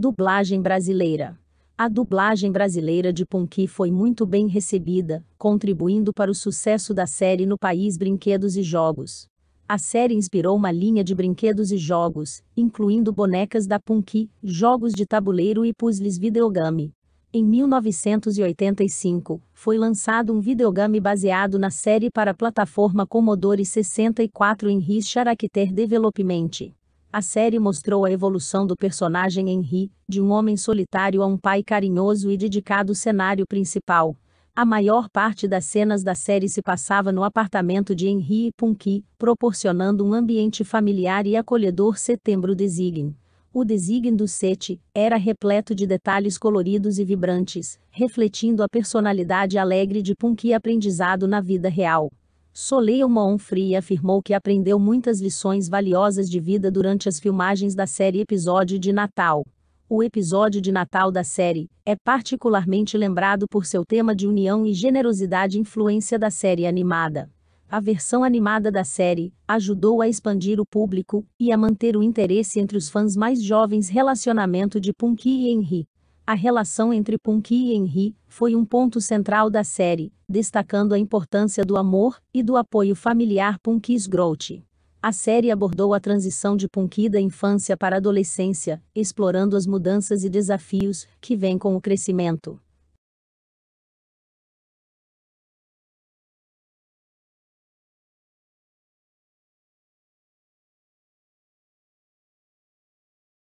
Dublagem brasileira. A dublagem brasileira de Punky foi muito bem recebida, contribuindo para o sucesso da série no país Brinquedos e Jogos. A série inspirou uma linha de brinquedos e jogos, incluindo bonecas da Punky, jogos de tabuleiro e puzzles videogame. Em 1985, foi lançado um videogame baseado na série para a plataforma Commodore 64 em Richard Acter Development. A série mostrou a evolução do personagem Henry, de um homem solitário a um pai carinhoso e dedicado cenário principal. A maior parte das cenas da série se passava no apartamento de Henry e Punky, proporcionando um ambiente familiar e acolhedor setembro design. O design do Sete era repleto de detalhes coloridos e vibrantes, refletindo a personalidade alegre de Punky aprendizado na vida real. Soleil Monfrey afirmou que aprendeu muitas lições valiosas de vida durante as filmagens da série Episódio de Natal. O episódio de Natal da série é particularmente lembrado por seu tema de união e generosidade influência da série animada. A versão animada da série ajudou a expandir o público e a manter o interesse entre os fãs mais jovens relacionamento de Punky e Henry. A relação entre Punk e Henry foi um ponto central da série, destacando a importância do amor e do apoio familiar Punk e Sgrout. A série abordou a transição de Punky da infância para a adolescência, explorando as mudanças e desafios que vêm com o crescimento.